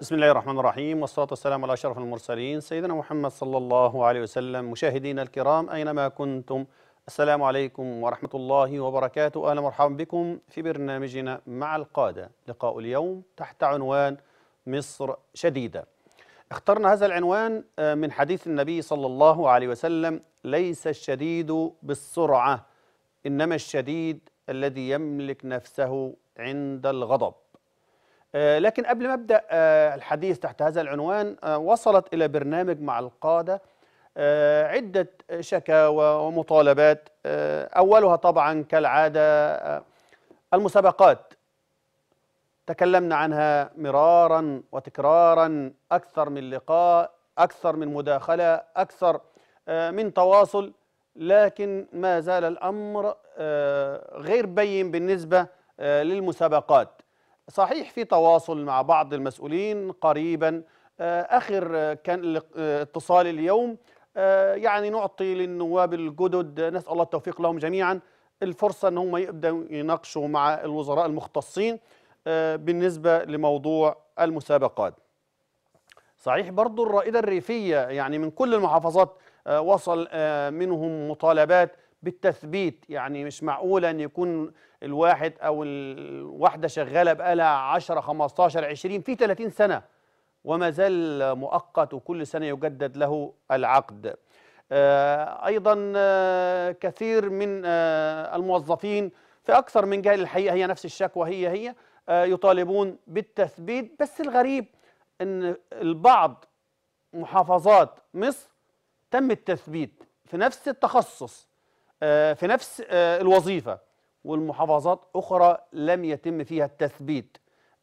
بسم الله الرحمن الرحيم والصلاة والسلام على أشرف المرسلين سيدنا محمد صلى الله عليه وسلم مشاهدينا الكرام أينما كنتم السلام عليكم ورحمة الله وبركاته أهلا ومرحبا بكم في برنامجنا مع القادة لقاء اليوم تحت عنوان مصر شديدة اخترنا هذا العنوان آه، من حديث النبي صلى الله عليه وسلم ليس الشديد بالسرعة إنما الشديد الذي يملك نفسه عند الغضب آه، لكن قبل ما ابدا آه، الحديث تحت هذا العنوان آه، وصلت الى برنامج مع القاده عده شكاوى ومطالبات اولها طبعا كالعاده المسابقات تكلمنا عنها مرارا وتكرارا اكثر من لقاء اكثر من مداخله اكثر من تواصل لكن ما زال الامر غير بين بالنسبه للمسابقات صحيح في تواصل مع بعض المسؤولين قريبا آه، آخر آه، كان آه، اتصال اليوم يعني نعطي للنواب الجدد نسأل الله التوفيق لهم جميعا الفرصة أن هم يبدأوا يناقشوا مع الوزراء المختصين بالنسبة لموضوع المسابقات صحيح برضو الرائدة الريفية يعني من كل المحافظات وصل منهم مطالبات بالتثبيت يعني مش معقولة أن يكون الواحد او الواحده شغاله بقالها 10 15 20 في 30 سنه وما زال مؤقت وكل سنه يجدد له العقد آه، ايضا آه، كثير من آه، الموظفين في اكثر من جهه الحقيقه هي نفس الشكوى هي هي يطالبون بالتثبيت بس الغريب ان البعض محافظات مصر تم التثبيت في نفس التخصص في نفس الوظيفه والمحافظات أخرى لم يتم فيها التثبيت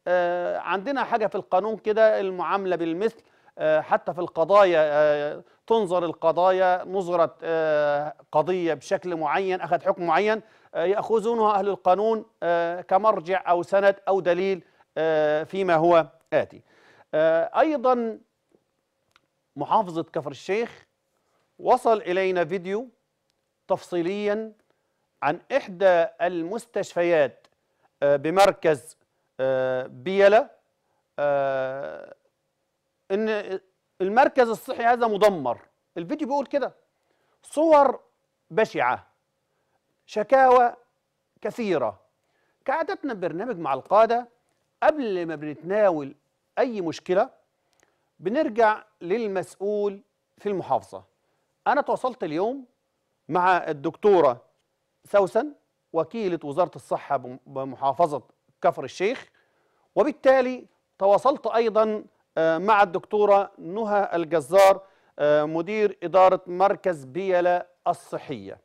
آه، عندنا حاجة في القانون كده المعاملة بالمثل آه، حتى في القضايا آه، تنظر القضايا نظرة قضية بشكل معين أخذ حكم معين يأخذونها أهل القانون كمرجع أو سند أو دليل فيما هو آتي أيضا محافظة كفر الشيخ وصل إلينا فيديو تفصيليا عن إحدى المستشفيات آه، بمركز آه، بيلا آه، إن المركز الصحي هذا مدمر الفيديو بيقول كده صور بشعة شكاوى كثيرة كعادتنا برنامج مع القادة قبل ما بنتناول أي مشكلة بنرجع للمسؤول في المحافظة أنا تواصلت اليوم مع الدكتورة سوسن وكيلة وزارة الصحة بمحافظة كفر الشيخ وبالتالي تواصلت أيضا آه، مع الدكتورة نهى الجزار آه، مدير إدارة مركز بيلا الصحية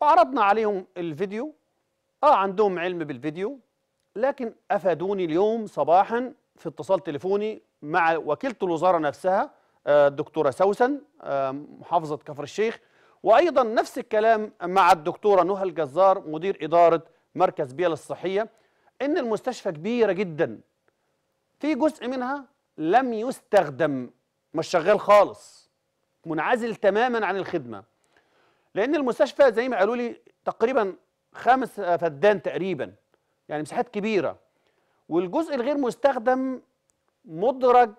وعرضنا عليهم الفيديو آه عندهم علم بالفيديو لكن أفادوني اليوم صباحا في اتصال تليفوني مع وكيلة الوزارة نفسها آه، الدكتورة سوسن محافظة كفر الشيخ وايضا نفس الكلام مع الدكتوره نهى الجزار مدير اداره مركز بيال الصحيه ان المستشفى كبيره جدا في جزء منها لم يستخدم مش شغال خالص منعزل تماما عن الخدمه لان المستشفى زي ما قالوا لي تقريبا خمس فدان تقريبا يعني مساحات كبيره والجزء الغير مستخدم مدرج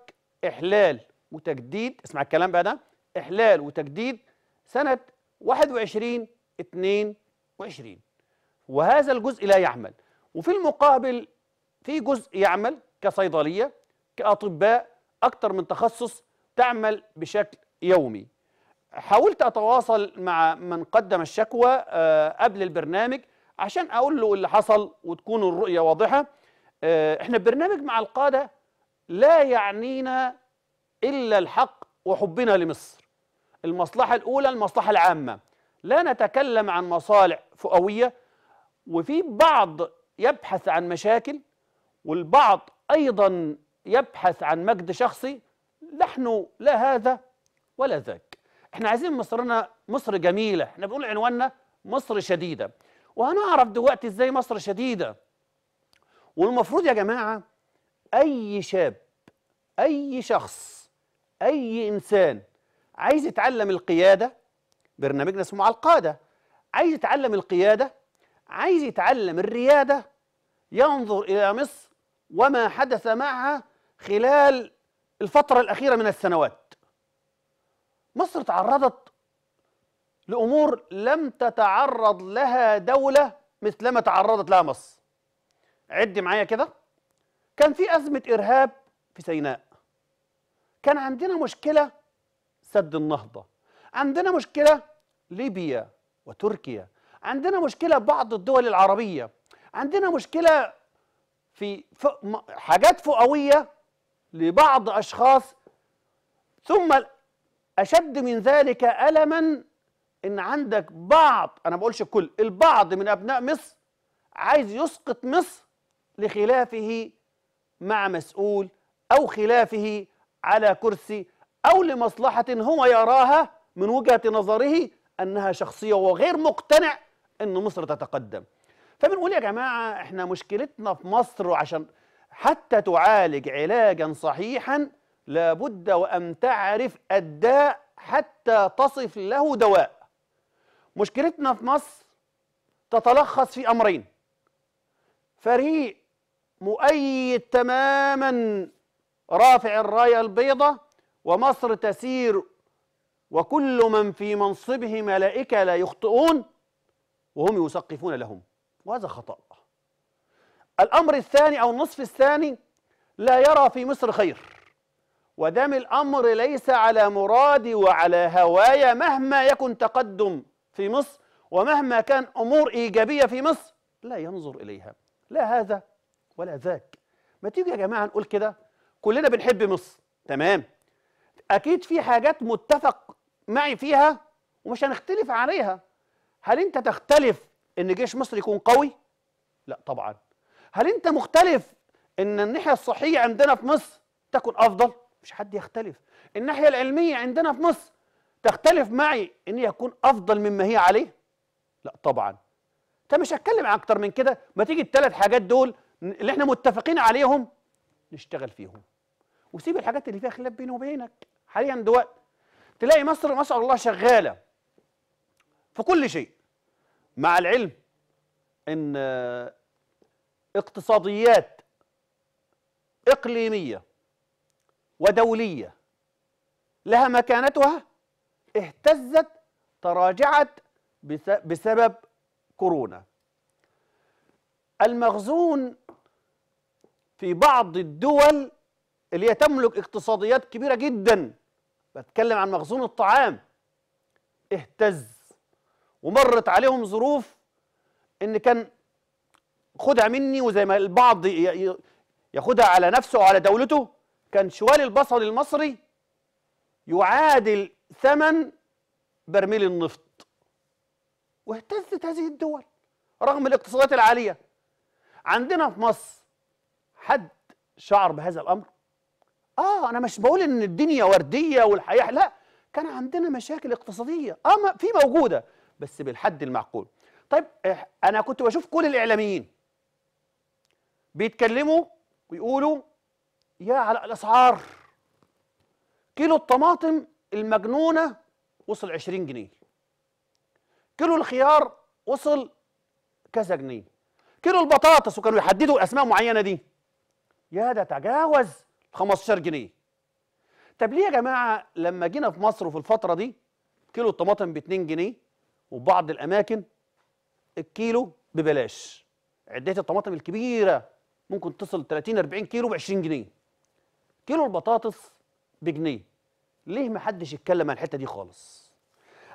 احلال وتجديد اسمع الكلام بقى ده احلال وتجديد سنه 21 22 وهذا الجزء لا يعمل وفي المقابل في جزء يعمل كصيدلية كأطباء أكثر من تخصص تعمل بشكل يومي حاولت أتواصل مع من قدم الشكوى آه، قبل البرنامج عشان أقول له اللي حصل وتكون الرؤية واضحة آه، إحنا برنامج مع القادة لا يعنينا إلا الحق وحبنا لمصر المصلحة الأولى المصلحة العامة لا نتكلم عن مصالح فؤوية وفي بعض يبحث عن مشاكل والبعض أيضا يبحث عن مجد شخصي نحن لا هذا ولا ذاك احنا عايزين مصرنا مصر جميلة احنا بنقول عنواننا مصر شديدة وهنعرف دلوقتي ازاي مصر شديدة والمفروض يا جماعة أي شاب أي شخص أي إنسان عايز يتعلم القيادة برنامجنا اسمه على القادة عايز يتعلم القيادة عايز يتعلم الريادة ينظر إلى مصر وما حدث معها خلال الفترة الأخيرة من السنوات مصر تعرضت لأمور لم تتعرض لها دولة مثلما تعرضت لها مصر عد معايا كده كان في أزمة إرهاب في سيناء كان عندنا مشكلة سد النهضة عندنا مشكلة ليبيا وتركيا عندنا مشكلة بعض الدول العربية عندنا مشكلة في حاجات فؤوية لبعض أشخاص ثم أشد من ذلك ألما إن عندك بعض أنا ما بقولش الكل البعض من أبناء مصر عايز يسقط مصر لخلافه مع مسؤول أو خلافه على كرسي أو لمصلحة هو يراها من وجهة نظره أنها شخصية وغير مقتنع أن مصر تتقدم فبنقول يا جماعة إحنا مشكلتنا في مصر عشان حتى تعالج علاجا صحيحا لابد وأن تعرف الداء حتى تصف له دواء مشكلتنا في مصر تتلخص في أمرين فريق مؤيد تماما رافع الراية البيضة ومصر تسير وكل من في منصبه ملائكة لا يخطئون وهم يسقفون لهم وهذا خطأ الأمر الثاني أو النصف الثاني لا يرى في مصر خير ودام الأمر ليس على مرادي وعلى هوايا مهما يكن تقدم في مصر ومهما كان أمور إيجابية في مصر لا ينظر إليها لا هذا ولا ذاك ما تيجي يا جماعة نقول كده كلنا بنحب مصر تمام اكيد في حاجات متفق معي فيها ومش هنختلف عليها هل انت تختلف ان جيش مصر يكون قوي لا طبعا هل انت مختلف ان الناحيه الصحيه عندنا في مصر تكون افضل مش حد يختلف الناحيه العلميه عندنا في مصر تختلف معي ان يكون افضل مما هي عليه لا طبعا انت مش هتكلم عن اكتر من كده ما تيجي الثلاث حاجات دول اللي احنا متفقين عليهم نشتغل فيهم وسيب الحاجات اللي فيها خلاف بيني وبينك حاليا دلوقتي تلاقي مصر ما شاء الله شغاله في كل شيء مع العلم ان اقتصاديات اقليميه ودوليه لها مكانتها اهتزت تراجعت بسبب كورونا المخزون في بعض الدول اللي هي تملك اقتصاديات كبيره جدا بتكلم عن مخزون الطعام اهتز ومرت عليهم ظروف ان كان خدها مني وزي ما البعض ياخدها على نفسه وعلى دولته كان شوال البصل المصري يعادل ثمن برميل النفط واهتزت هذه الدول رغم الاقتصادات العاليه عندنا في مصر حد شعر بهذا الامر اه انا مش بقول ان الدنيا ورديه والحياه لا كان عندنا مشاكل اقتصاديه اه في موجوده بس بالحد المعقول طيب انا كنت بشوف كل الاعلاميين بيتكلموا ويقولوا يا على الاسعار كيلو الطماطم المجنونه وصل 20 جنيه كيلو الخيار وصل كذا جنيه كيلو البطاطس وكانوا يحددوا اسماء معينه دي يا ده تجاوز 15 جنيه طب ليه يا جماعه لما جينا في مصر وفي الفتره دي كيلو الطماطم ب 2 جنيه وبعض الاماكن الكيلو ببلاش عدات الطماطم الكبيره ممكن تصل 30 40 كيلو ب 20 جنيه كيلو البطاطس بجنيه ليه ما حدش يتكلم عن الحته دي خالص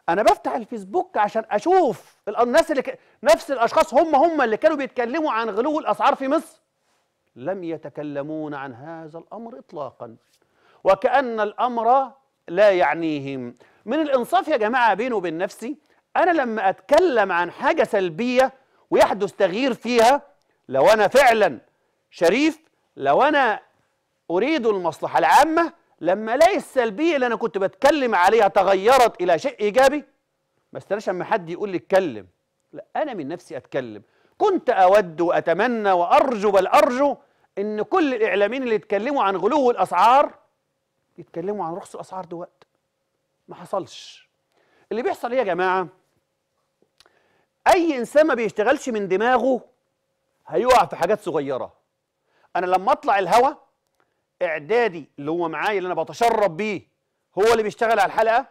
انا بفتح الفيسبوك عشان اشوف الناس اللي ك... نفس الاشخاص هم هم اللي كانوا بيتكلموا عن غلو الاسعار في مصر لم يتكلمون عن هذا الامر اطلاقا وكان الامر لا يعنيهم من الانصاف يا جماعه بيني وبين نفسي انا لما اتكلم عن حاجه سلبيه ويحدث تغيير فيها لو انا فعلا شريف لو انا اريد المصلحه العامه لما الاقي السلبيه اللي انا كنت بتكلم عليها تغيرت الى شيء ايجابي ما استناش اما حد يقول لي اتكلم لا انا من نفسي اتكلم كنت اود واتمنى وارجو بل ارجو ان كل الاعلاميين اللي يتكلموا عن غلو الاسعار يتكلموا عن رخص الاسعار دوت ما حصلش اللي بيحصل ايه يا جماعه اي انسان ما بيشتغلش من دماغه هيقع في حاجات صغيره انا لما اطلع الهوا اعدادي اللي هو معايا اللي انا بتشرب بيه هو اللي بيشتغل على الحلقه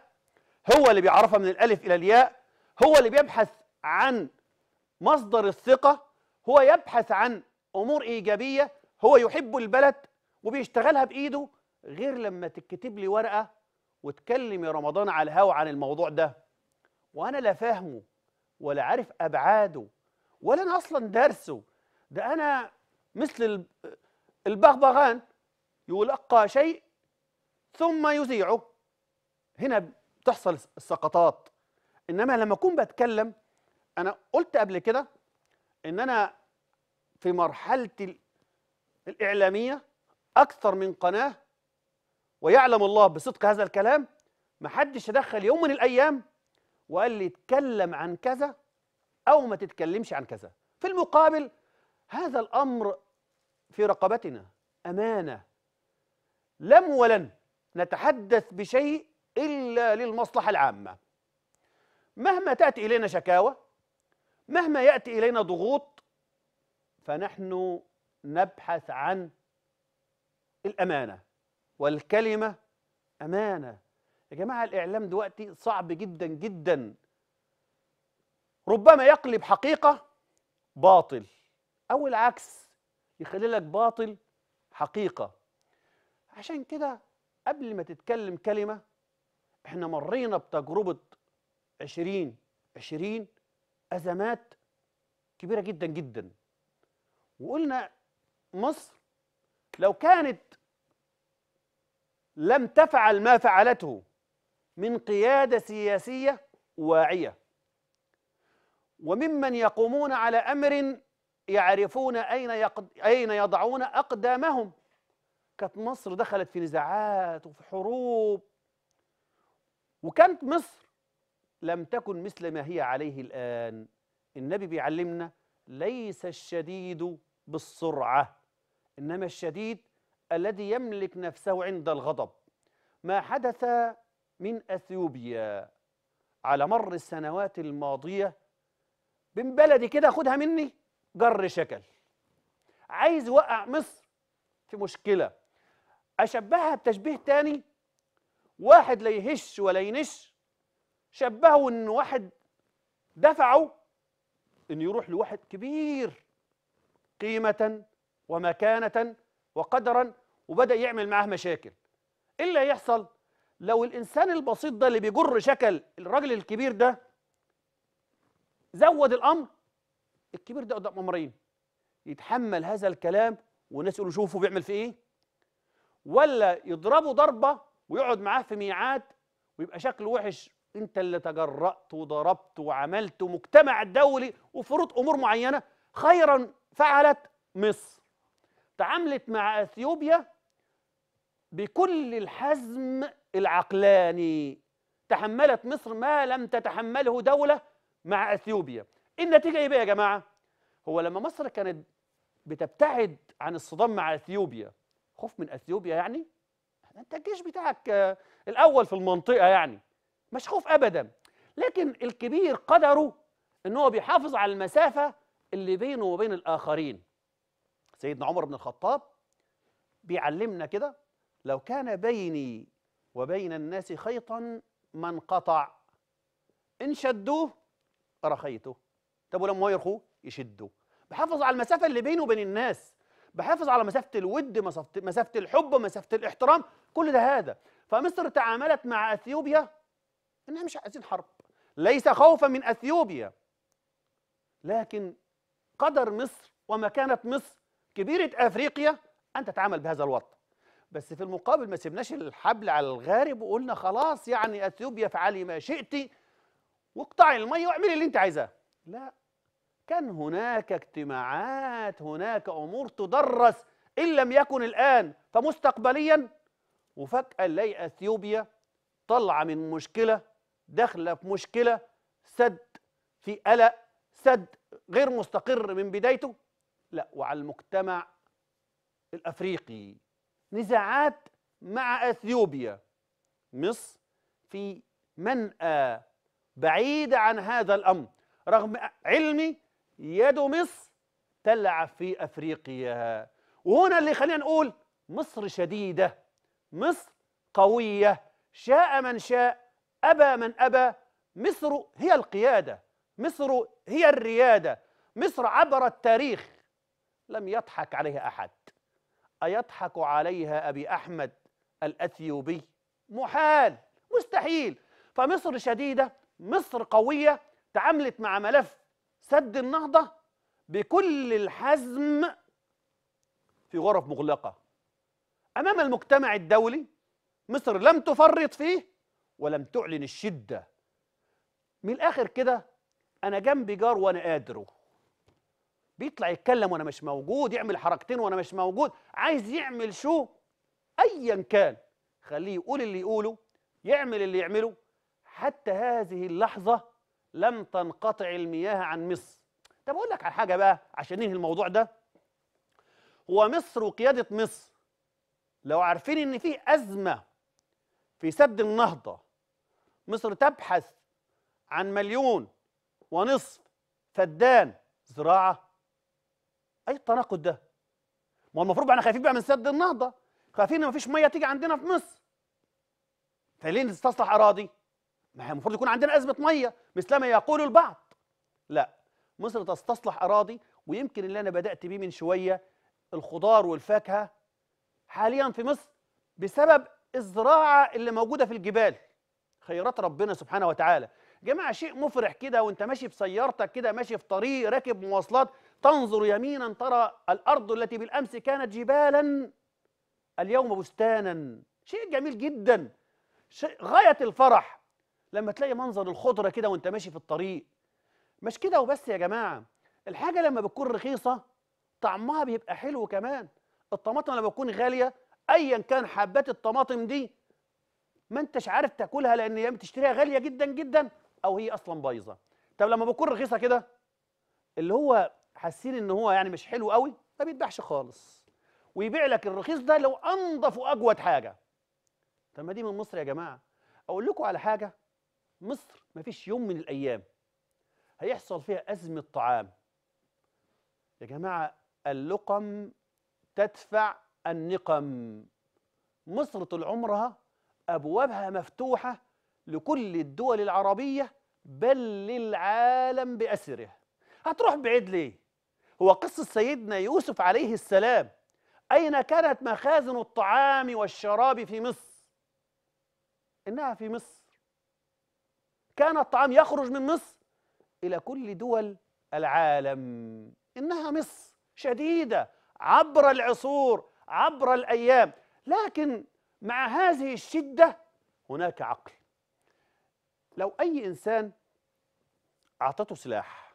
هو اللي بيعرفها من الالف الى الياء هو اللي بيبحث عن مصدر الثقه هو يبحث عن امور ايجابيه هو يحب البلد وبيشتغلها بايده غير لما تكتب لي ورقه وتكلم يا رمضان على الهوا عن الموضوع ده وانا لا فاهمه ولا عارف ابعاده ولا انا اصلا دارسه ده انا مثل البغبغان يلقى شيء ثم يذيعه هنا بتحصل السقطات انما لما اكون بتكلم انا قلت قبل كده ان انا في مرحله الإعلامية أكثر من قناة ويعلم الله بصدق هذا الكلام محدش تدخل يوم من الأيام وقال لي اتكلم عن كذا أو ما تتكلمش عن كذا في المقابل هذا الأمر في رقبتنا أمانة لم ولن نتحدث بشيء إلا للمصلحة العامة مهما تأتي إلينا شكاوى مهما يأتي إلينا ضغوط فنحن نبحث عن الأمانة والكلمة أمانة يا جماعة الإعلام دلوقتي صعب جدا جدا ربما يقلب حقيقة باطل أو العكس يخلي لك باطل حقيقة عشان كده قبل ما تتكلم كلمة احنا مرينا بتجربة عشرين عشرين أزمات كبيرة جدا جدا وقلنا مصر لو كانت لم تفعل ما فعلته من قيادة سياسية واعية وممن يقومون على أمر يعرفون أين, يقد... أين يضعون أقدامهم كانت مصر دخلت في نزاعات وفي حروب وكانت مصر لم تكن مثل ما هي عليه الآن النبي بيعلمنا ليس الشديد بالسرعة إنما الشديد الذي يملك نفسه عند الغضب ما حدث من أثيوبيا على مر السنوات الماضية من بلدي كده خدها مني جر شكل عايز يوقع مصر في مشكلة أشبهها بتشبيه تاني واحد لا يهش ولا ينش شبهه إن واحد دفعه إنه يروح لواحد كبير قيمة ومكانة وقدرا وبدأ يعمل معاه مشاكل إيه اللي هيحصل لو الإنسان البسيط ده اللي بيجر شكل الراجل الكبير ده زود الأمر الكبير ده قدام أمرين يتحمل هذا الكلام والناس يقولوا شوفوا بيعمل في إيه ولا يضربه ضربة ويقعد معاه في ميعاد ويبقى شكله وحش انت اللي تجرأت وضربت وعملت مجتمع الدولي وفروض امور معينه خيرا فعلت مصر تعاملت مع اثيوبيا بكل الحزم العقلاني تحملت مصر ما لم تتحمله دوله مع اثيوبيا إيه النتيجه ايه بقى يا جماعه هو لما مصر كانت بتبتعد عن الصدام مع اثيوبيا خوف من اثيوبيا يعني انت الجيش بتاعك آه، الاول في المنطقه يعني مش خوف ابدا لكن الكبير قدره ان هو بيحافظ على المسافه اللي بينه وبين الاخرين سيدنا عمر بن الخطاب بيعلمنا كده لو كان بيني وبين الناس خيطا ما انقطع إن شدوه رخيته طب ولما يرخوه يشدوه بحافظ على المسافة اللي بينه وبين الناس بحافظ على مسافة الود مسافة الحب مسافة الاحترام كل ده هذا فمصر تعاملت مع أثيوبيا إنها مش عايزين حرب ليس خوفا من أثيوبيا لكن قدر مصر ومكانة مصر كبيره افريقيا ان تتعامل بهذا الوضع بس في المقابل ما سيبناش الحبل على الغارب وقلنا خلاص يعني اثيوبيا افعلي ما شئت واقطعي الميه واعملي اللي انت عايزاه لا كان هناك اجتماعات هناك امور تدرس ان لم يكن الان فمستقبليا وفجاه لي اثيوبيا طالعه من مشكله داخله في مشكله سد في قلق سد غير مستقر من بدايته لا وعلى المجتمع الافريقي نزاعات مع اثيوبيا مصر في منأى بعيدة عن هذا الأمر رغم علمي يد مصر تلعب في أفريقيا وهنا اللي خلينا نقول مصر شديدة مصر قوية شاء من شاء أبى من أبى مصر هي القيادة مصر هي الريادة مصر عبر التاريخ لم يضحك عليها أحد أيضحك عليها أبي أحمد الأثيوبي محال مستحيل فمصر شديدة مصر قوية تعاملت مع ملف سد النهضة بكل الحزم في غرف مغلقة أمام المجتمع الدولي مصر لم تفرط فيه ولم تعلن الشدة من الآخر كده أنا جنبي جار وأنا قادره بيطلع يتكلم وانا مش موجود يعمل حركتين وانا مش موجود عايز يعمل شو ايا كان خليه يقول اللي يقوله يعمل اللي يعمله حتى هذه اللحظه لم تنقطع المياه عن مصر طب اقول لك على حاجه بقى عشان ننهي الموضوع ده هو مصر وقياده مصر لو عارفين ان في ازمه في سد النهضه مصر تبحث عن مليون ونصف فدان زراعه اي التناقض ده ما هو المفروض احنا خايفين بقى من سد النهضه خايفين ان فيش ميه تيجي عندنا في مصر فليه طيب نستصلح اراضي ما هي المفروض يكون عندنا ازمه ميه مثل ما يقول البعض لا مصر تستصلح اراضي ويمكن اللي انا بدات بيه من شويه الخضار والفاكهه حاليا في مصر بسبب الزراعه اللي موجوده في الجبال خيرات ربنا سبحانه وتعالى جماعه شيء مفرح كده وانت ماشي بسيارتك كده ماشي في طريق راكب مواصلات تنظر يمينا ترى الأرض التي بالأمس كانت جبالا اليوم بستانا شيء جميل جدا شيء غاية الفرح لما تلاقي منظر الخضرة كده وانت ماشي في الطريق مش كده وبس يا جماعة الحاجة لما بتكون رخيصة طعمها بيبقى حلو كمان الطماطم لما بتكون غالية أيا كان حبات الطماطم دي ما انتش عارف تاكلها لأن يا بتشتريها غالية جدا جدا أو هي أصلا بايظة طب لما بتكون رخيصة كده اللي هو حاسين ان هو يعني مش حلو قوي ما بيتباعش خالص ويبيع لك الرخيص ده لو انضف واجود حاجه طب ما دي من مصر يا جماعه اقول لكم على حاجه مصر ما فيش يوم من الايام هيحصل فيها ازمه طعام يا جماعه اللقم تدفع النقم مصر طول عمرها ابوابها مفتوحه لكل الدول العربيه بل للعالم باسره هتروح بعيد ليه هو قصة سيدنا يوسف عليه السلام أين كانت مخازن الطعام والشراب في مصر؟ إنها في مصر كان الطعام يخرج من مصر إلى كل دول العالم إنها مصر شديدة عبر العصور عبر الأيام لكن مع هذه الشدة هناك عقل لو أي إنسان أعطته سلاح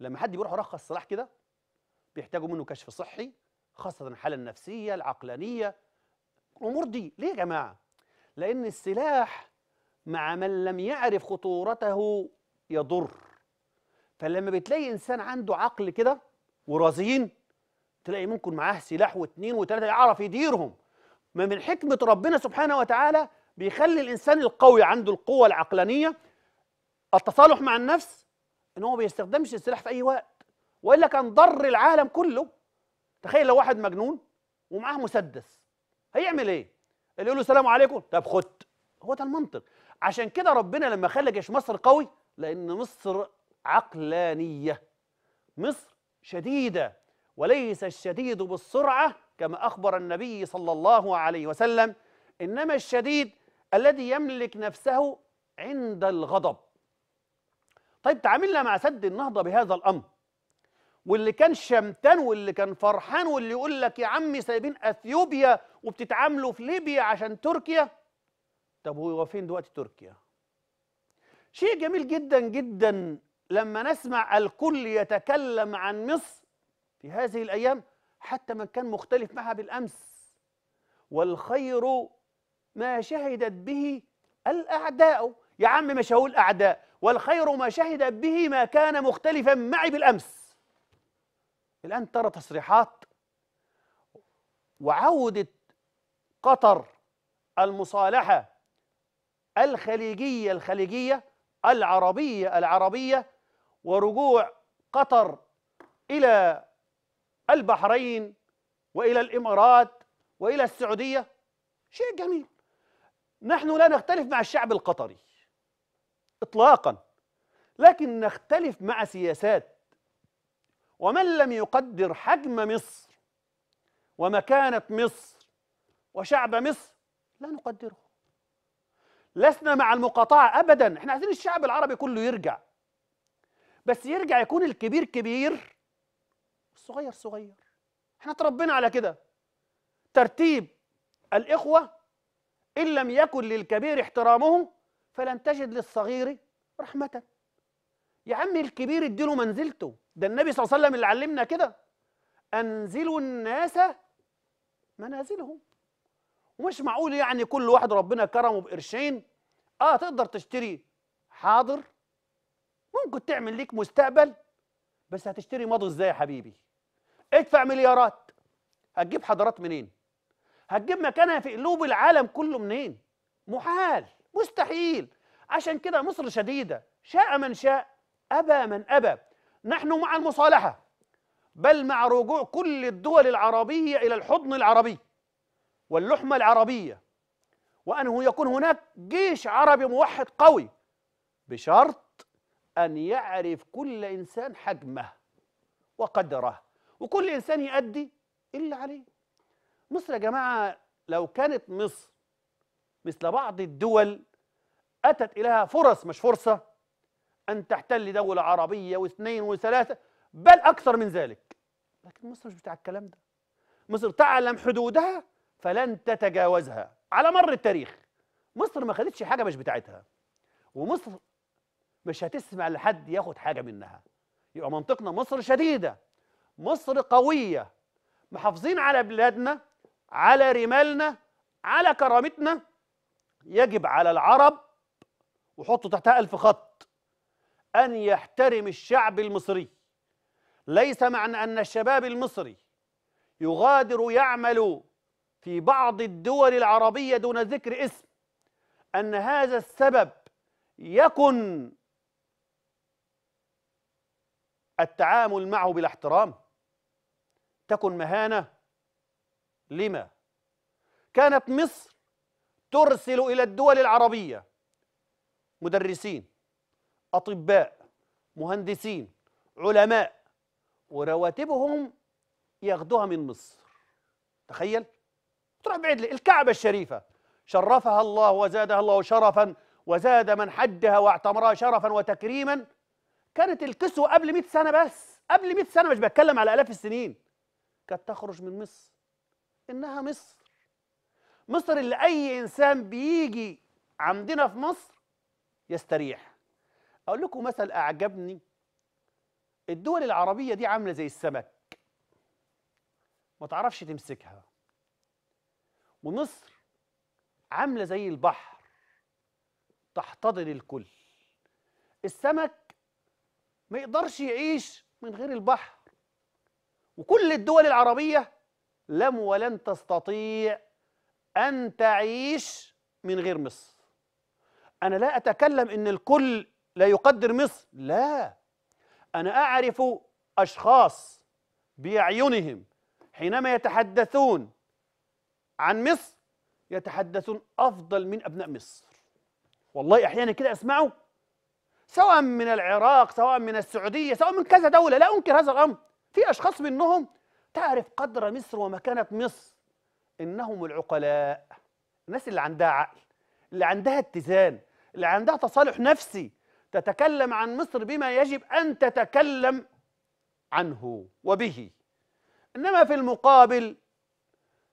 لما حد بيروح يرخص سلاح كده بيحتاجوا منه كشف صحي خاصة الحالة النفسية العقلانية الأمور دي ليه يا جماعة؟ لأن السلاح مع من لم يعرف خطورته يضر فلما بتلاقي إنسان عنده عقل كده ورزين تلاقي ممكن معاه سلاح واثنين وثلاثة يعرف يديرهم ما من حكمة ربنا سبحانه وتعالى بيخلي الإنسان القوي عنده القوة العقلانية التصالح مع النفس ان هو ما بيستخدمش السلاح في اي وقت والا كان ضر العالم كله تخيل لو واحد مجنون ومعاه مسدس هيعمل ايه اللي يقول له السلام عليكم طب خد هو ده المنطق عشان كده ربنا لما خلى جيش مصر قوي لان مصر عقلانيه مصر شديده وليس الشديد بالسرعه كما اخبر النبي صلى الله عليه وسلم انما الشديد الذي يملك نفسه عند الغضب طيب تعاملنا مع سد النهضة بهذا الأمر واللي كان شمتان واللي كان فرحان واللي يقول لك يا عمي سايبين اثيوبيا وبتتعاملوا في ليبيا عشان تركيا طب هو فين دلوقتي تركيا شيء جميل جدا جدا لما نسمع الكل يتكلم عن مصر في هذه الايام حتى من كان مختلف معها بالامس والخير ما شهدت به الاعداء يا عم مش هقول أعداء والخير ما شهد به ما كان مختلفا معي بالأمس الآن ترى تصريحات وعودة قطر المصالحة الخليجية الخليجية العربية العربية ورجوع قطر إلى البحرين وإلى الإمارات وإلى السعودية شيء جميل نحن لا نختلف مع الشعب القطري إطلاقا لكن نختلف مع سياسات ومن لم يقدر حجم مصر ومكانة مصر وشعب مصر لا نقدره لسنا مع المقاطعة أبدا احنا عايزين الشعب العربي كله يرجع بس يرجع يكون الكبير كبير والصغير صغير احنا تربينا على كده ترتيب الإخوة إن لم يكن للكبير احترامه فلن تجد للصغير رحمة يا عم الكبير اديله منزلته ده النبي صلى الله عليه وسلم اللي علمنا كده أنزلوا الناس منازلهم ومش معقول يعني كل واحد ربنا كرمه بقرشين اه تقدر تشتري حاضر ممكن تعمل ليك مستقبل بس هتشتري ماضي ازاي يا حبيبي ادفع مليارات هتجيب حضارات منين هتجيب مكانها في قلوب العالم كله منين محال مستحيل عشان كده مصر شديدة شاء من شاء أبى من أبى نحن مع المصالحة بل مع رجوع كل الدول العربية إلى الحضن العربي واللحمة العربية وأنه يكون هناك جيش عربي موحد قوي بشرط أن يعرف كل إنسان حجمه وقدره وكل إنسان يؤدي اللي عليه مصر يا جماعة لو كانت مصر مثل بعض الدول أتت إليها فرص مش فرصة أن تحتل دولة عربية واثنين وثلاثة بل أكثر من ذلك لكن مصر مش بتاع الكلام ده مصر تعلم حدودها فلن تتجاوزها على مر التاريخ مصر ما خدتش حاجة مش بتاعتها ومصر مش هتسمع لحد ياخد حاجة منها يبقى منطقنا مصر شديدة مصر قوية محافظين على بلادنا على رمالنا على كرامتنا يجب على العرب وحطوا تحتها ألف خط أن يحترم الشعب المصري ليس معنى أن الشباب المصري يغادر يعمل في بعض الدول العربية دون ذكر اسم أن هذا السبب يكن التعامل معه بلا احترام تكن مهانة لما كانت مصر ترسل إلى الدول العربية مدرسين أطباء مهندسين علماء ورواتبهم ياخدوها من مصر تخيل تروح بعيد الكعبة الشريفة شرفها الله وزادها الله شرفا وزاد من حجها واعتمرها شرفا وتكريما كانت الكسوة قبل 100 سنة بس قبل 100 سنة مش بتكلم على آلاف السنين كانت تخرج من مصر إنها مصر مصر اللي اي انسان بيجي عندنا في مصر يستريح اقول لكم مثل اعجبني الدول العربيه دي عامله زي السمك ما تعرفش تمسكها ومصر عامله زي البحر تحتضن الكل السمك ما يقدرش يعيش من غير البحر وكل الدول العربيه لم ولن تستطيع أن تعيش من غير مصر أنا لا أتكلم إن الكل لا يقدر مصر لا أنا أعرف أشخاص بأعينهم حينما يتحدثون عن مصر يتحدثون أفضل من أبناء مصر والله أحيانا كده أسمعه سواء من العراق سواء من السعودية سواء من كذا دولة لا أنكر هذا الأمر في أشخاص منهم تعرف قدر مصر ومكانة مصر انهم العقلاء الناس اللي عندها عقل اللي عندها اتزان اللي عندها تصالح نفسي تتكلم عن مصر بما يجب ان تتكلم عنه وبه انما في المقابل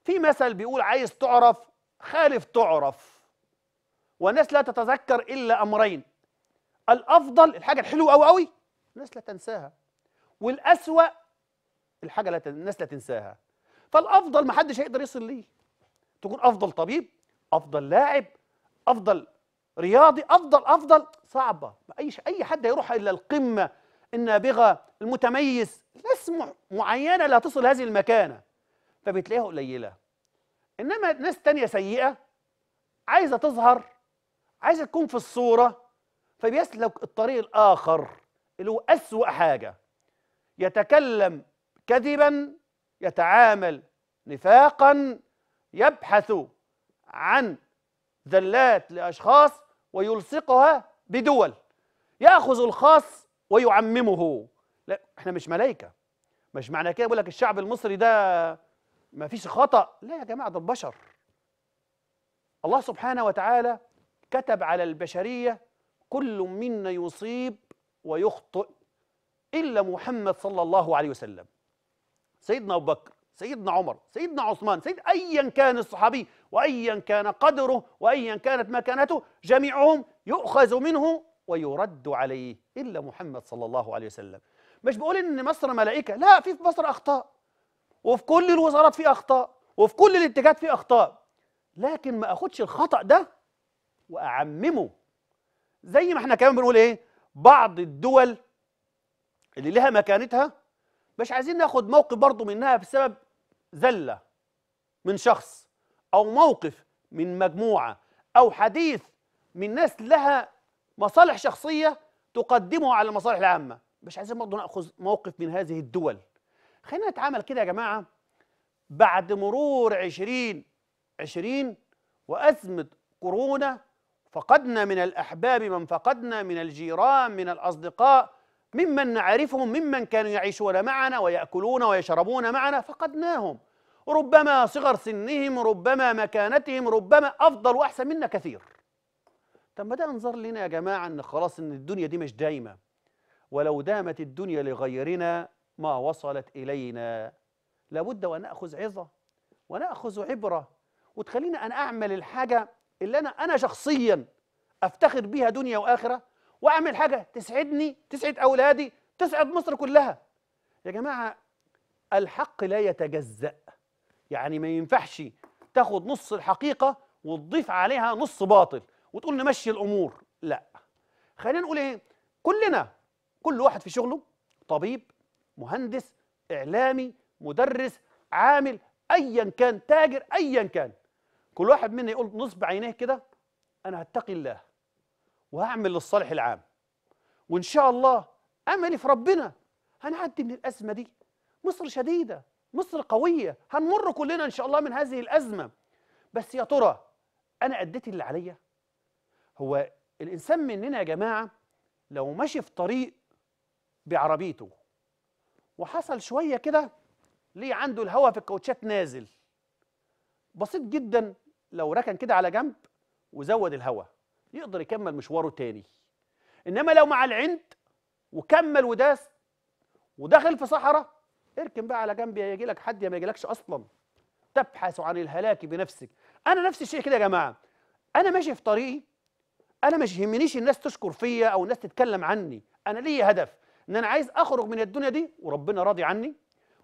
في مثل بيقول عايز تعرف خالف تعرف والناس لا تتذكر الا امرين الافضل الحاجه الحلوه قوي قوي الناس لا تنساها والاسوا الحاجه لا الناس لا تنساها فالافضل ما حدش هيقدر يصل ليه تكون افضل طبيب افضل لاعب افضل رياضي افضل افضل صعبه ما اي اي حد هيروح الا القمه النابغه المتميز ناس معينه لا تصل هذه المكانه فبتلاقيها قليله انما ناس تانية سيئه عايزه تظهر عايزه تكون في الصوره فبيسلك الطريق الاخر اللي هو اسوا حاجه يتكلم كذبا يتعامل نفاقا يبحث عن ذلات لأشخاص ويلصقها بدول يأخذ الخاص ويعممه لا احنا مش ملائكة مش معنى كده بقول لك الشعب المصري ده ما فيش خطأ لا يا جماعة ده البشر الله سبحانه وتعالى كتب على البشرية كل منا يصيب ويخطئ إلا محمد صلى الله عليه وسلم سيدنا أبو بكر سيدنا عمر سيدنا عثمان سيد أيا كان الصحابي وأيا كان قدره وأيا كانت مكانته جميعهم يؤخذ منه ويرد عليه إلا محمد صلى الله عليه وسلم مش بقول إن مصر ملائكة لا في في مصر أخطاء وفي كل الوزارات في أخطاء وفي كل الاتجاهات في أخطاء لكن ما أخدش الخطأ ده وأعممه زي ما احنا كمان بنقول إيه بعض الدول اللي لها مكانتها مش عايزين ناخد موقف برضه منها بسبب زله من شخص او موقف من مجموعه او حديث من ناس لها مصالح شخصيه تقدمه على المصالح العامه مش عايزين برضه ناخذ موقف من هذه الدول خلينا نتعامل كده يا جماعه بعد مرور عشرين عشرين وأزمة كورونا فقدنا من الأحباب من فقدنا من الجيران من الأصدقاء ممن نعرفهم ممن كانوا يعيشون معنا ويأكلون ويشربون معنا فقدناهم ربما صغر سنهم ربما مكانتهم ربما أفضل وأحسن منا كثير طب ما ده انظر لنا يا جماعة أن خلاص أن الدنيا دي مش دايمة ولو دامت الدنيا لغيرنا ما وصلت إلينا لابد وأن أخذ عظة ونأخذ عبرة وتخليني أن أعمل الحاجة اللي أنا أنا شخصيا أفتخر بها دنيا وآخرة واعمل حاجه تسعدني تسعد اولادي تسعد مصر كلها يا جماعه الحق لا يتجزأ يعني ما ينفعش تاخد نص الحقيقه وتضيف عليها نص باطل وتقول نمشي الامور لا خلينا نقول ايه كلنا كل واحد في شغله طبيب مهندس اعلامي مدرس عامل ايا كان تاجر ايا كان كل واحد منا يقول نصب عينيه كده انا هتقي الله وهعمل للصالح العام وإن شاء الله أملي في ربنا هنعدي من الأزمة دي مصر شديدة مصر قوية هنمر كلنا إن شاء الله من هذه الأزمة بس يا ترى أنا أديت اللي عليا هو الإنسان مننا يا جماعة لو ماشي في طريق بعربيته وحصل شوية كده ليه عنده الهواء في الكاوتشات نازل بسيط جدا لو ركن كده على جنب وزود الهواء يقدر يكمل مشواره تاني انما لو مع العند وكمل وداس ودخل في صحراء اركن بقى على جنب يا يجي لك حد يا ما يجيلكش اصلا تبحث عن الهلاك بنفسك انا نفس الشيء كده يا جماعه انا ماشي في طريقي انا مش يهمنيش الناس تشكر فيا او الناس تتكلم عني انا ليا هدف ان انا عايز اخرج من الدنيا دي وربنا راضي عني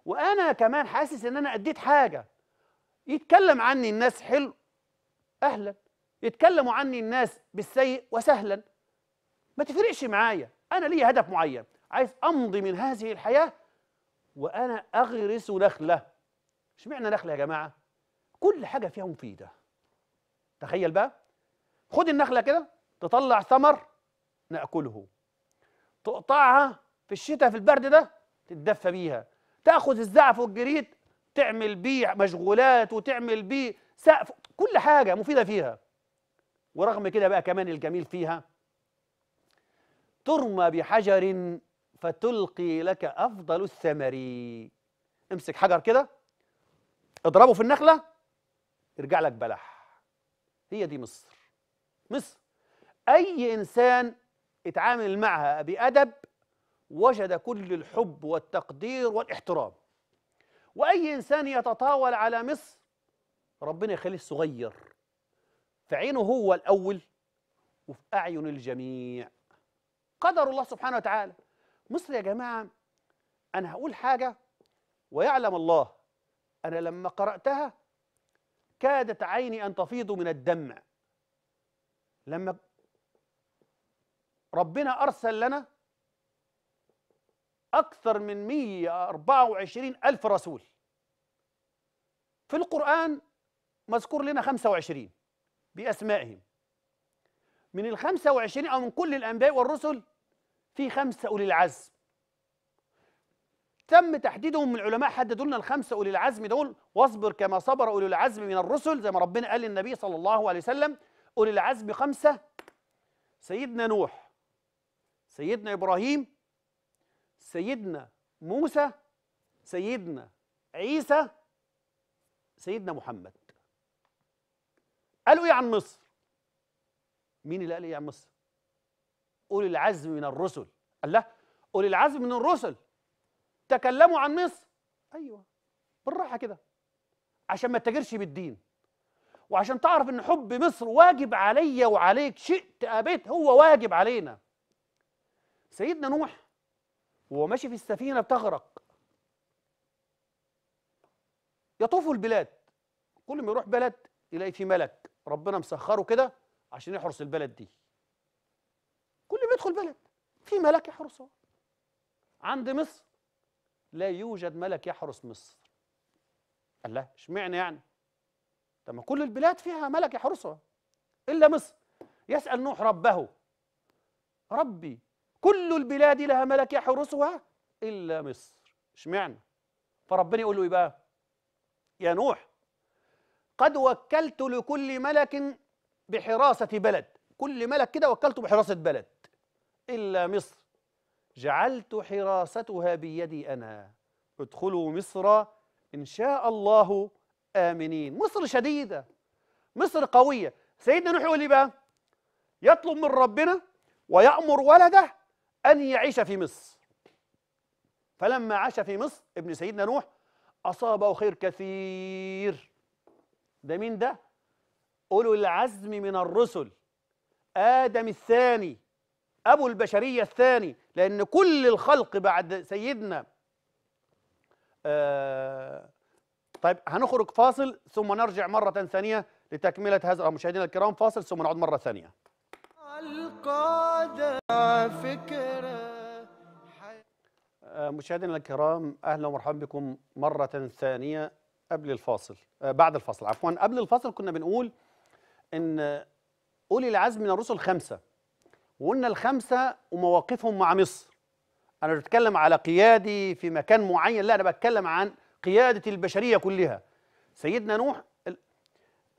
وانا كمان حاسس ان انا اديت حاجه يتكلم عني الناس حلو اهلا يتكلموا عني الناس بالسيء وسهلا ما تفرقش معايا انا لي هدف معين عايز امضي من هذه الحياه وانا اغرس نخله اشمعنى نخله يا جماعه كل حاجه فيها مفيده تخيل بقى خد النخله كده تطلع ثمر ناكله تقطعها في الشتاء في البرد ده تتدفى بيها تاخذ الزعف والجريد تعمل بيه مشغولات وتعمل بيه سقف كل حاجه مفيده فيها ورغم كده بقى كمان الجميل فيها ترمى بحجر فتلقي لك أفضل الثمر امسك حجر كده اضربه في النخلة يرجع لك بلح هي دي مصر مصر أي إنسان اتعامل معها بأدب وجد كل الحب والتقدير والاحترام وأي إنسان يتطاول على مصر ربنا يخليه صغير فعينه هو الأول وفي أعين الجميع قدر الله سبحانه وتعالى مصر يا جماعة أنا هقول حاجة ويعلم الله أنا لما قرأتها كادت عيني أن تفيض من الدمع لما ربنا أرسل لنا أكثر من 124 ألف رسول في القرآن مذكور لنا 25 بأسمائهم من ال 25 أو من كل الأنبياء والرسل في خمسة أولي العزم تم تحديدهم من العلماء حددوا لنا الخمسة أولي العزم دول واصبر كما صبر أولي العزم من الرسل زي ما ربنا قال للنبي صلى الله عليه وسلم أولي العزم خمسة سيدنا نوح سيدنا إبراهيم سيدنا موسى سيدنا عيسى سيدنا محمد قالوا ايه عن مصر مين اللي قال ايه عن مصر اولي العزم من الرسل الله اولي العزم من الرسل تكلموا عن مصر ايوه بالراحه كده عشان ما تتاجرش بالدين وعشان تعرف ان حب مصر واجب عليا وعليك شئت ابيت هو واجب علينا سيدنا نوح وهو ماشي في السفينه بتغرق يطوف البلاد كل ما يروح بلد يلاقي فيه ملك ربنا مسخره كده عشان يحرس البلد دي كل ما يدخل بلد في ملك يحرسها عند مصر لا يوجد ملك يحرس مصر قال لا اشمعنى يعني طب ما كل البلاد فيها ملك يحرسها الا مصر يسال نوح ربه ربي كل البلاد لها ملك يحرسها الا مصر اشمعنى فربنا يقول له ايه بقى يا نوح قد وكلت لكل ملك بحراسة بلد كل ملك كده وكلته بحراسة بلد إلا مصر جعلت حراستها بيدي أنا ادخلوا مصر إن شاء الله آمنين مصر شديدة مصر قوية سيدنا نوح يقول إيه بقى يطلب من ربنا ويأمر ولده أن يعيش في مصر فلما عاش في مصر ابن سيدنا نوح أصابه خير كثير ده مين ده أولو العزم من الرسل آدم الثاني أبو البشرية الثاني لأن كل الخلق بعد سيدنا آه طيب هنخرج فاصل ثم نرجع مرة ثانية لتكملة هذا مشاهدينا الكرام فاصل ثم نعود مرة ثانية فكرة آه، مشاهدينا الكرام أهلا ومرحبا بكم مرة ثانية قبل الفاصل آه بعد الفاصل عفوا قبل الفاصل كنا بنقول ان اولي العزم من الرسل خمسه وقلنا الخمسه ومواقفهم مع مصر انا بتكلم على قيادي في مكان معين لا انا بتكلم عن قياده البشريه كلها سيدنا نوح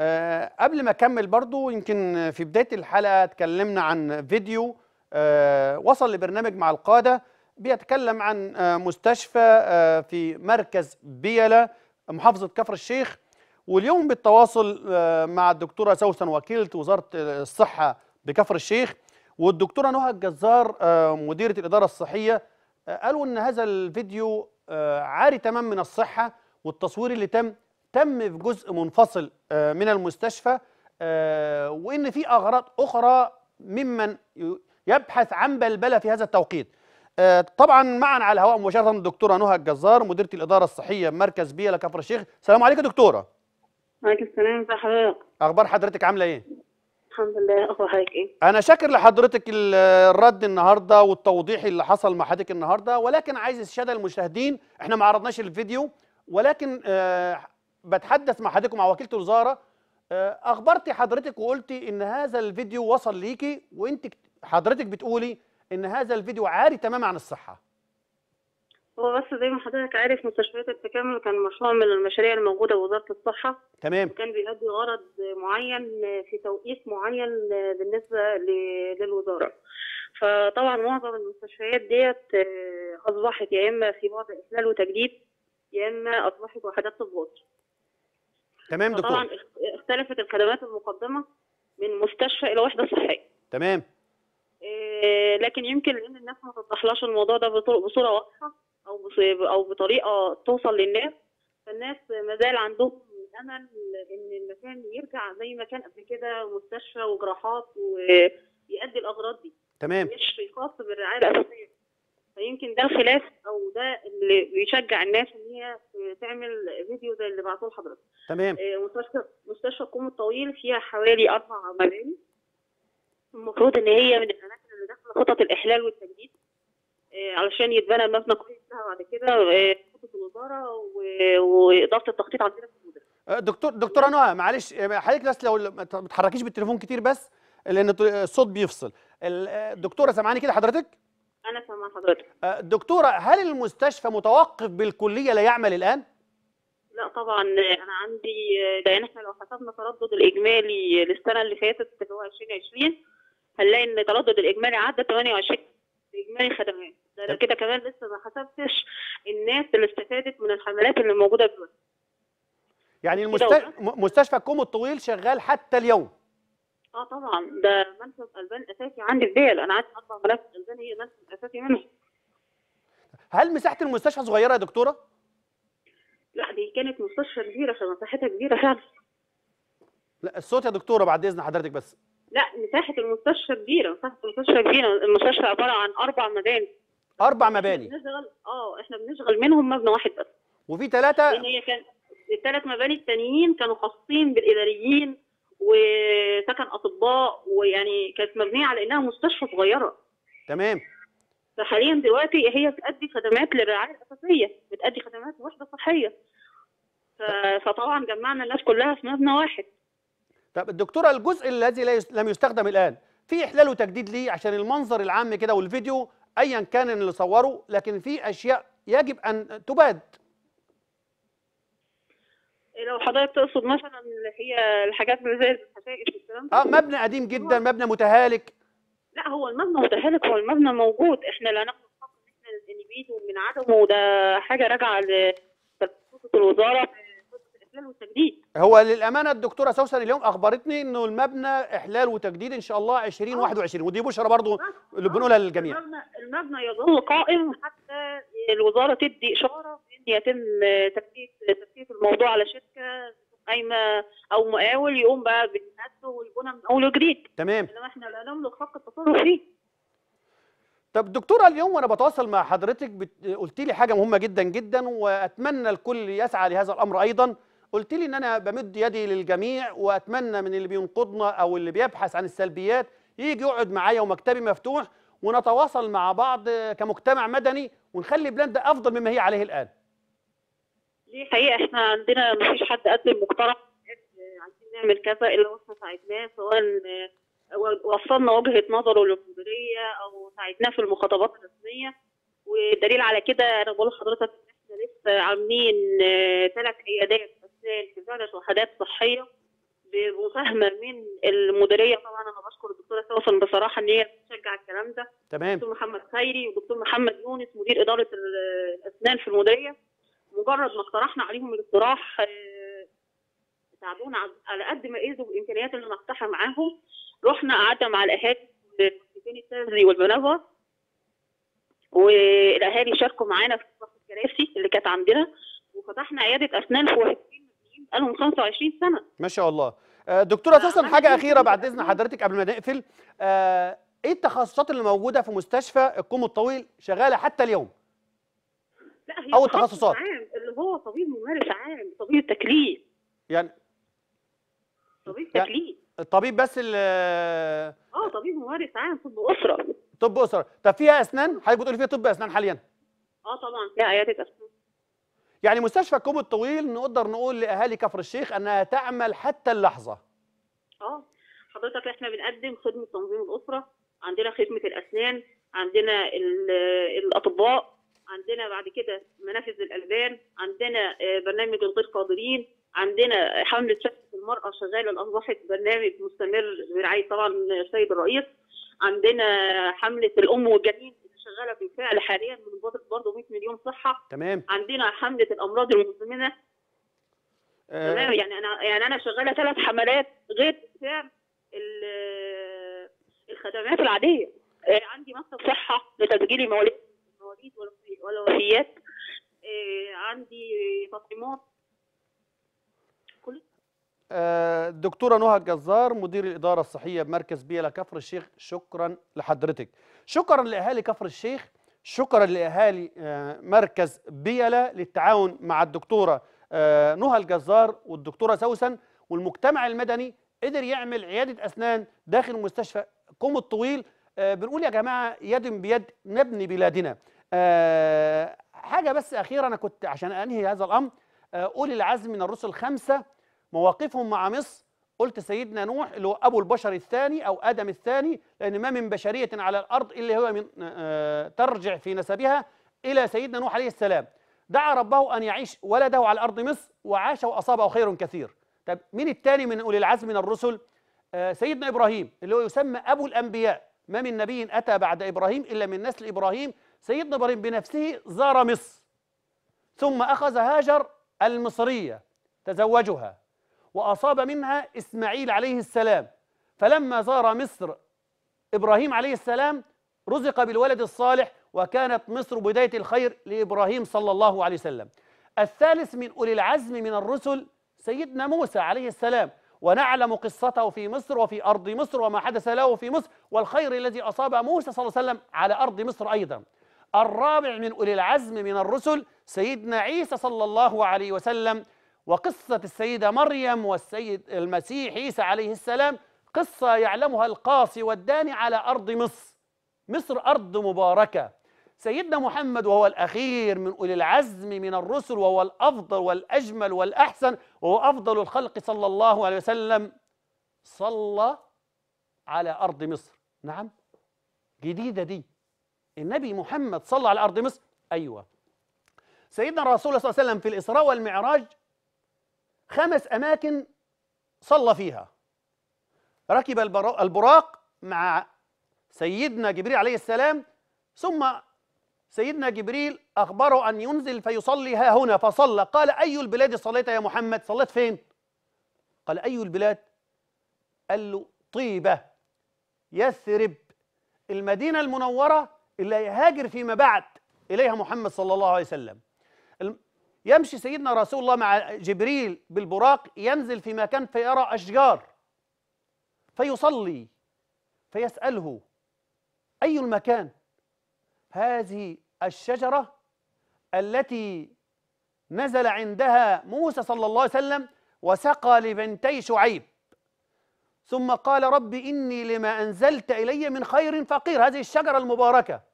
آه قبل ما اكمل برضو يمكن في بدايه الحلقه اتكلمنا عن فيديو آه وصل لبرنامج مع القاده بيتكلم عن آه مستشفى آه، في مركز بيلا محافظة كفر الشيخ واليوم بالتواصل آه، مع الدكتورة سوسن وكيلة وزارة الصحة بكفر الشيخ والدكتورة نهى الجزار آه، مديرة الإدارة الصحية آه، قالوا إن هذا الفيديو عاري تمام من الصحة والتصوير اللي تم تم في جزء منفصل من المستشفى وإن في أغراض أخرى ممن يبحث عن بلبلة في هذا التوقيت آه، طبعا معنا على الهواء مباشره الدكتوره نهى الجزار مديره الاداره الصحيه مركز بيئه لكفر الشيخ السلام عليكم دكتوره وعليكم السلام ازي حضرتك اخبار حضرتك عامله ايه الحمد لله اخبار حضرتك ايه انا شاكر لحضرتك الرد النهارده والتوضيح اللي حصل مع حضرتك النهارده ولكن عايز الشاده المشاهدين احنا ما عرضناش الفيديو ولكن أه بتحدث مع حضرتك مع وكيله الوزاره آه، اخبرتي حضرتك وقلتي ان هذا الفيديو وصل ليكي وانت حضرتك بتقولي ان هذا الفيديو عاري تماما عن الصحه هو بس زي ما حضرتك عارف مستشفيات التكامل كان مشروع من المشاريع الموجوده بوزاره الصحه تمام كان بيؤدي غرض معين في توقيت معين بالنسبه للوزاره فطبعا معظم المستشفيات ديت آه، اصبحت يا اما في بعض اخلال وتجديد يا اما اصبحت وحدات تضبط تمام دكتور طبعا اختلفت الخدمات المقدمه من مستشفى الى وحده صحيه تمام آه، لكن يمكن لان الناس ما توضحلاش الموضوع ده بصوره واضحه او او بطريقه توصل للناس فالناس ما زال عندهم امل ان المكان يرجع زي ما كان قبل كده مستشفى وجراحات ويؤدي الاغراض دي تمام مش خاص بالرعايه الاساسيه فيمكن ده الخلاف او ده اللي بيشجع الناس ان هي تعمل فيديو زي اللي بعته لحضرتك تمام آه، مستشفى مستشفى الكوم الطويل فيها حوالي اربع مباني المفروض ان هي من الاماكن اللي داخله خطط الاحلال والتجديد آه، علشان يتبنى المبنى كويس بعد كده آه، خطط الوزاره واضافه التخطيط عندنا في المدرسه آه، دكتور دكتوره نهى معلش حضرتك بس لو ما تتحركيش بالتليفون كتير بس لان الصوت بيفصل الدكتوره سامعاني كده حضرتك انا سامعه حضرتك دكتوره هل المستشفى متوقف بالكليه لا يعمل الان لا طبعا انا عندي ده احنا لو حسبنا تردد الاجمالي للسنه اللي فاتت اللي هو 2020 هنلاقي ان تردد الاجمالي عدى 28 اجمالي خدمات ده كده كمان لسه ما حسبتش الناس اللي استفادت من الحملات اللي موجوده دلوقتي يعني مستشفى كوم الطويل شغال حتى اليوم اه طبعا ده منصب البان اساسي عندي في ديل انا عندي اربع ملف البان هي منصب اساسي منهم هل مساحه المستشفى صغيره يا دكتوره؟ لا دي كانت مستشفى كبيره فمساحتها كبيره فعلا لا الصوت يا دكتوره بعد اذن حضرتك بس لا مساحه المستشفى كبيره مساحه المستشفى كبيره المستشفى عباره عن اربع مباني اربع مباني بنشغل اه احنا بنشغل منهم مبنى واحد بس وفي ثلاثه ان هي كان الثلاث مباني التانيين كانوا خاصين بالاداريين وسكن اطباء ويعني كانت مبنيه على انها مستشفى صغيره تمام فحاليا دلوقتي هي بتأدي خدمات للرعايه الاساسيه بتأدي خدمات وحده صحيه فطبعا جمعنا الناس كلها في مبنى واحد طب الدكتوره الجزء الذي لم يستخدم الان في احلال وتجديد ليه عشان المنظر العام كده والفيديو ايا كان اللي صوره لكن في اشياء يجب ان تباد إيه، لو حضرتك تقصد مثلا هي الحاجات اللي زي الحشائش والكلام اه مبنى قديم جدا مبنى متهالك لا هو المبنى متهالك هو المبنى موجود احنا لا ناخد حق ان احنا نبيده من عدمه ده حاجه راجعه لتخصص الوزاره احلال وتجديد هو للامانه الدكتوره سوسن اليوم اخبرتني انه المبنى احلال وتجديد ان شاء الله 2021 آه. ودي بشرى برضه آه. اللي بنقولها للجميع المبنى المبنى يظل قائم حتى الوزاره تدي اشاره ان يتم تفتيت تكليف الموضوع على شركه قايمه او مقاول يقوم بقى بالاسس والبنى من اول وجديد تمام انما احنا لا نملك حق التصرف فيه طب دكتوره اليوم وانا بتواصل مع حضرتك بت... قلت لي حاجه مهمه جدا جدا واتمنى الكل يسعى لهذا الامر ايضا قلت لي ان انا بمد يدي للجميع واتمنى من اللي بينقضنا او اللي بيبحث عن السلبيات يجي يقعد معايا ومكتبي مفتوح ونتواصل مع بعض كمجتمع مدني ونخلي بلاد افضل مما هي عليه الان دي حقيقه احنا عندنا ما فيش حد قدم مقترح عايزين نعمل كذا الا واحنا ساعدناه سواء وصلنا وجهه نظره للمديريه او ساعدناه في المخاطبات الرسميه ودليل على كده انا بقول لحضرتك احنا لسه عاملين ثلاث آه، عيادات في التزام شهادات صحيه بمساهمه من المديريه طبعا انا بشكر الدكتوره سوسن بصراحه ان هي بتشجع الكلام ده تمام دكتور محمد خيري ودكتور محمد يونس مدير اداره الاسنان في المديريه مجرد ما اقترحنا عليهم الاقتراح ساعدونا آه، على قد ما قدروا بامكانيات اللي مفتوحه معاهم رحنا قعدنا مع الاهالي في السري والبنوه والاهالي شاركوا معانا في الكراسي اللي كانت عندنا وفتحنا عياده اسنان في بقالهم 25 سنه ما شاء الله آه، دكتوره اساسا حاجه اخيره بعد اذن حضرتك قبل ما نقفل آه، ايه التخصصات اللي موجوده في مستشفى الكوم الطويل شغاله حتى اليوم لا هي او التخصصات عام اللي هو طبيب ممارس عام طبيب تكليف يعني طبيب يعني تكليف الطبيب بس ال اه طبيب ممارس عام طب اسره طب اسره طب فيها اسنان حضرتك بتقولي فيها طب اسنان حاليا اه طبعا فيها عياده اسنان يعني مستشفى كوب الطويل نقدر نقول لاهالي كفر الشيخ انها تعمل حتى اللحظه اه حضرتك احنا بنقدم خدمه تنظيم الاسره عندنا خدمه الاسنان عندنا الاطباء عندنا بعد كده منافذ الالبان عندنا آه، برنامج الغير قادرين عندنا حمله شفه المراه شغاله أصبحت برنامج مستمر برعايه طبعا السيد الرئيس عندنا حمله الام والجنين شغاله بالفعل حاليا من وزاره برضه 100 مليون صحه تمام عندنا حمله الامراض المزمنه آه. تمام يعني انا يعني انا شغاله ثلاث حملات غير سعر الخدمات العاديه آه، عندي مكتب صحه لتسجيل المواليد والوفيات آه، عندي تطعيمات دكتوره نهى الجزار مدير الاداره الصحيه بمركز بيلا كفر الشيخ شكرا لحضرتك شكرا لاهالي كفر الشيخ شكرا لاهالي آه، مركز بيلا للتعاون مع الدكتوره آه، نهى الجزار والدكتوره سوسن والمجتمع المدني قدر يعمل عياده اسنان داخل مستشفى كوم الطويل آه، بنقول يا جماعه يد بيد نبني بلادنا حاجه بس اخيره انا كنت عشان انهي هذا الامر اولي العزم من الرسل خمسه مواقفهم مع مصر قلت سيدنا نوح اللي هو أبو البشر الثاني أو آدم الثاني لأن ما من بشرية على الأرض إلا هو من آه، ترجع في نسبها إلى سيدنا نوح عليه السلام دعا ربه أن يعيش ولده على أرض مصر وعاش وأصابه خير كثير طب مين الثاني من أولي العزم من الرسل آه، سيدنا إبراهيم اللي هو يسمى أبو الأنبياء ما من نبي أتى بعد إبراهيم إلا من نسل إبراهيم سيدنا إبراهيم بنفسه زار مصر ثم أخذ هاجر المصرية تزوجها وأصاب منها إسماعيل عليه السلام فلما زار مصر إبراهيم عليه السلام رزق بالولد الصالح وكانت مصر بداية الخير لإبراهيم صلى الله عليه وسلم الثالث من أولي العزم من الرسل سيدنا موسى عليه السلام ونعلم قصته في مصر وفي أرض مصر وما حدث له في مصر والخير الذي أصاب موسى صلى الله عليه وسلم على أرض مصر أيضا الرابع من أولي العزم من الرسل سيدنا عيسى صلى الله عليه وسلم وقصة السيدة مريم والسيد المسيح عيسى عليه السلام قصة يعلمها القاصي والداني على أرض مصر مصر أرض مباركة سيدنا محمد وهو الأخير من أولي العزم من الرسل وهو الأفضل والأجمل والأحسن وهو أفضل الخلق صلى الله عليه وسلم صلى على أرض مصر نعم جديدة دي النبي محمد صلى على أرض مصر أيوة سيدنا الرسول صلى الله عليه وسلم في الإسراء والمعراج خمس أماكن صلى فيها ركب البراق مع سيدنا جبريل عليه السلام ثم سيدنا جبريل أخبره أن ينزل فيصلي ها هنا فصلى قال أي البلاد صليت يا محمد صليت فين قال أي البلاد قال له طيبة يثرب المدينة المنورة اللي هيهاجر فيما بعد إليها محمد صلى الله عليه وسلم يمشي سيدنا رسول الله مع جبريل بالبراق ينزل في مكان فيرى أشجار فيصلي فيسأله أي المكان هذه الشجرة التي نزل عندها موسى صلى الله عليه وسلم وسقى لبنتي شعيب ثم قال رب إني لما أنزلت إلي من خير فقير هذه الشجرة المباركة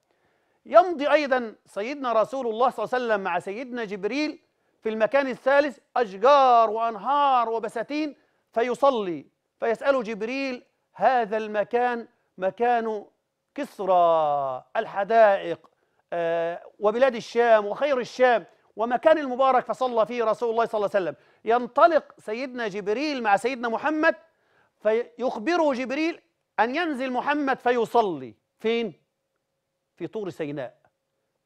يمضي أيضا سيدنا رسول الله صلى الله عليه وسلم مع سيدنا جبريل في المكان الثالث أشجار وأنهار وبساتين فيصلي فيسأل جبريل هذا المكان مكان كسرى الحدائق آه، وبلاد الشام وخير الشام ومكان المبارك فصلى فيه رسول الله صلى الله عليه وسلم ينطلق سيدنا جبريل مع سيدنا محمد فيخبره جبريل أن ينزل محمد فيصلي فين؟ في طور سيناء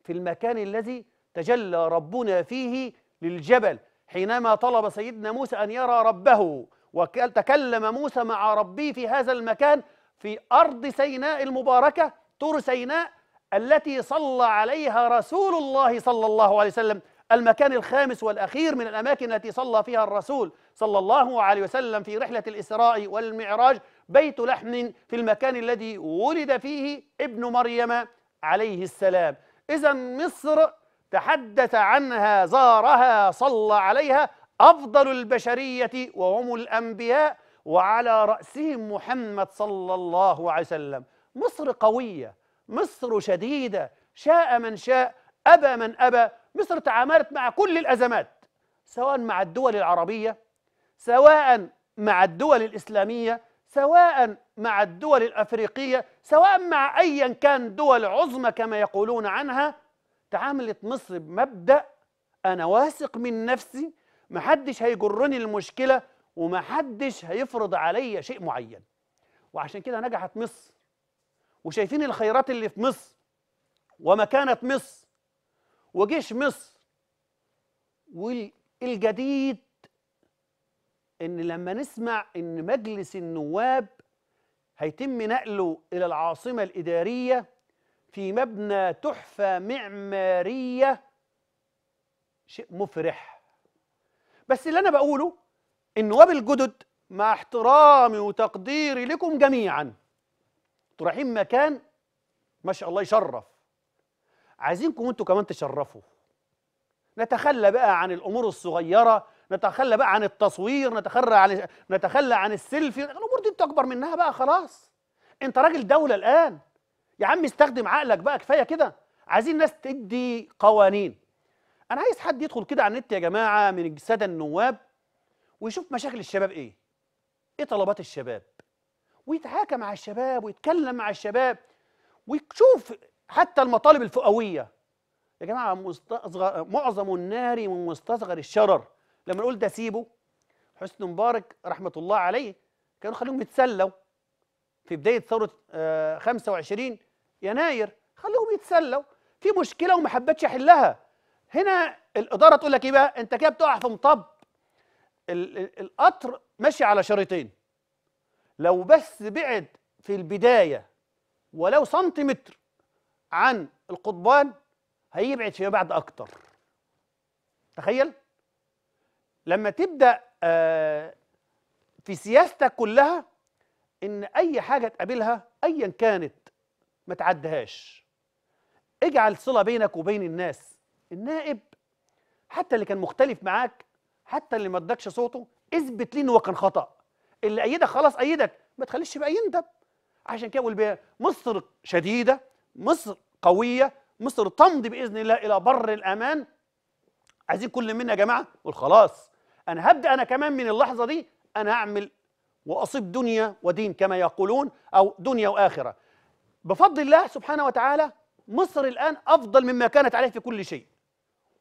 في المكان الذي تجلى ربنا فيه للجبل حينما طلب سيدنا موسى أن يرى ربه وتكلم موسى مع ربه في هذا المكان في أرض سيناء المباركة طور سيناء التي صلى عليها رسول الله صلى الله عليه وسلم المكان الخامس والأخير من الأماكن التي صلى فيها الرسول صلى الله عليه وسلم في رحلة الإسراء والمعراج بيت لحم في المكان الذي ولد فيه ابن مريم عليه السلام إذا مصر تحدث عنها زارها صلى عليها أفضل البشرية وهم الأنبياء وعلى رأسهم محمد صلى الله عليه وسلم مصر قوية مصر شديدة شاء من شاء أبى من أبى مصر تعاملت مع كل الأزمات سواء مع الدول العربية سواء مع الدول الإسلامية سواء مع الدول الأفريقية سواء مع أيا كان دول عظمى كما يقولون عنها تعاملت مصر بمبدأ أنا واثق من نفسي محدش هيجرني المشكلة ومحدش هيفرض علي شيء معين وعشان كده نجحت مصر وشايفين الخيرات اللي في مصر ومكانة مصر وجيش مصر والجديد ان لما نسمع ان مجلس النواب هيتم نقله الى العاصمه الاداريه في مبنى تحفه معماريه شيء مفرح بس اللي انا بقوله النواب الجدد مع احترامي وتقديري لكم جميعا انتوا رايحين مكان ما شاء الله يشرف عايزينكم انتوا كمان تشرفوا نتخلى بقى عن الامور الصغيره نتخلى بقى عن التصوير نتخلى عن نتخلى عن السيلفي الامور دي انت اكبر منها بقى خلاص انت راجل دوله الان يا عم استخدم عقلك بقى كفايه كده عايزين ناس تدي قوانين انا عايز حد يدخل كده على النت يا جماعه من الساده النواب ويشوف مشاكل الشباب ايه ايه طلبات الشباب ويتحاكم مع الشباب ويتكلم مع الشباب ويشوف حتى المطالب الفئويه يا جماعه مستصغر معظم النار من مستصغر الشرر لما نقول ده سيبه حسني مبارك رحمه الله عليه كانوا خليهم يتسلوا في بدايه ثوره آه 25 يناير خلوهم يتسلوا في مشكله وما حبتش احلها هنا الاداره تقول لك ايه بقى انت كده بتقع في مطب القطر ماشي على شريطين لو بس بعد في البدايه ولو سنتيمتر عن القضبان هيبعد فيما بعد اكتر تخيل لما تبدا آه، في سياستك كلها ان اي حاجه تقابلها ايا كانت ما تعدهاش اجعل صله بينك وبين الناس النائب حتى اللي كان مختلف معاك حتى اللي ما ادكش صوته اثبت ليه ان هو كان خطا اللي ايدك خلاص ايدك ما تخليش بقى يندب عشان كده بقول مصر شديده مصر قويه مصر تمضي باذن الله الى بر الامان عايزين كل منا يا جماعه والخلاص خلاص انا هبدا انا كمان من اللحظه دي انا هعمل واصيب دنيا ودين كما يقولون او دنيا واخره بفضل الله سبحانه وتعالى مصر الان افضل مما كانت عليه في كل شيء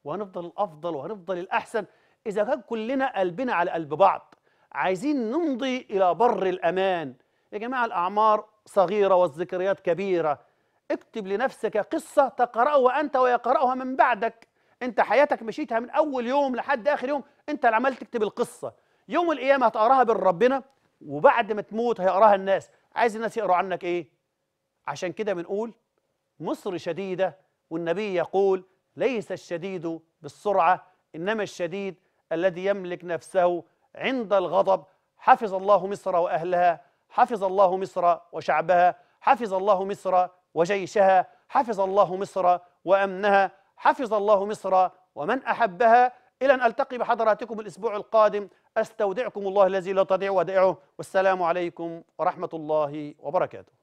وهنفضل الافضل وهنفضل الاحسن اذا كان كلنا قلبنا على قلب بعض عايزين نمضي الى بر الامان يا جماعه الاعمار صغيره والذكريات كبيره اكتب لنفسك قصه تقراها انت ويقراها من بعدك انت حياتك مشيتها من اول يوم لحد اخر يوم انت اللي عمال تكتب القصه يوم القيامه هتقراها بين ربنا وبعد ما تموت هيقراها الناس عايز الناس يقروا عنك ايه عشان كده بنقول مصر شديده والنبي يقول ليس الشديد بالسرعه انما الشديد الذي يملك نفسه عند الغضب حفظ الله مصر واهلها حفظ الله مصر وشعبها حفظ الله مصر وجيشها حفظ الله مصر وامنها حفظ الله مصر ومن احبها إلى أن ألتقي بحضراتكم الأسبوع القادم أستودعكم الله الذي لا تضيع ودائعه والسلام عليكم ورحمة الله وبركاته